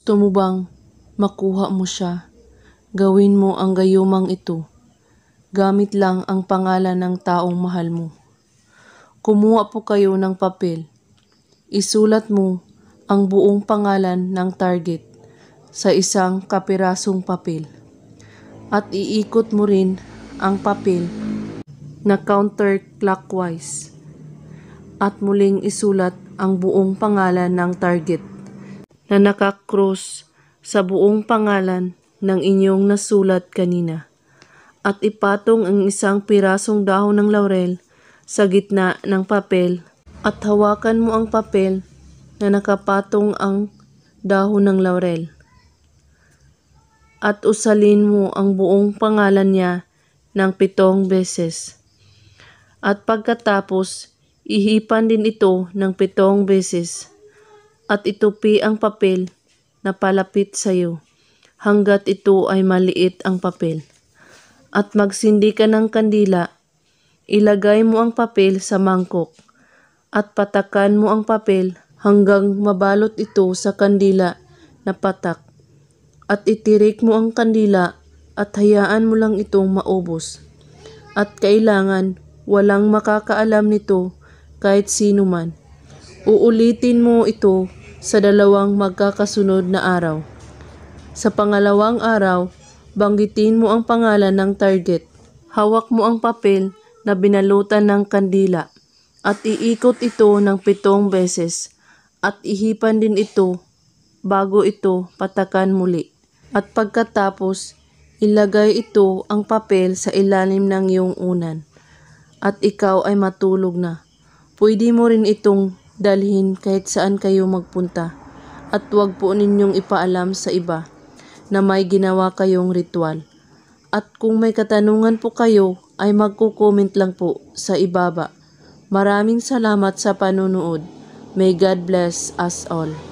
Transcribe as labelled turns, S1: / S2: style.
S1: Gusto mo bang makuha mo siya? Gawin mo ang gayumang ito. Gamit lang ang pangalan ng taong mahal mo. Kumuha po kayo ng papel. Isulat mo ang buong pangalan ng target sa isang kapirasong papel. At iikot mo rin ang papel na counterclockwise. At muling isulat ang buong pangalan ng target na nakakross sa buong pangalan ng inyong nasulat kanina at ipatong ang isang pirasong dahon ng laurel sa gitna ng papel at hawakan mo ang papel na nakapatong ang dahon ng laurel at usalin mo ang buong pangalan niya ng pitong beses. At pagkatapos, ihipan din ito ng pitong beses at itupi ang papel na palapit sa iyo hanggat ito ay maliit ang papel. At magsindi ka ng kandila, ilagay mo ang papel sa mangkok at patakan mo ang papel hanggang mabalot ito sa kandila na patak. At itirik mo ang kandila at hayaan mo lang itong maubos. At kailangan walang makakaalam nito kahit sino man. Uulitin mo ito sa dalawang magkakasunod na araw. Sa pangalawang araw, banggitin mo ang pangalan ng target. Hawak mo ang papel na binalutan ng kandila at iikot ito ng pitong beses at ihipan din ito bago ito patakan muli. At pagkatapos, ilagay ito ang papel sa ilalim ng iyong unan at ikaw ay matulog na. Pwede mo rin itong dalhin kahit saan kayo magpunta at huwag po ninyong ipaalam sa iba na may ginawa kayong ritual. At kung may katanungan po kayo ay magko-comment lang po sa ibaba. Maraming salamat sa panunood. May God bless us all.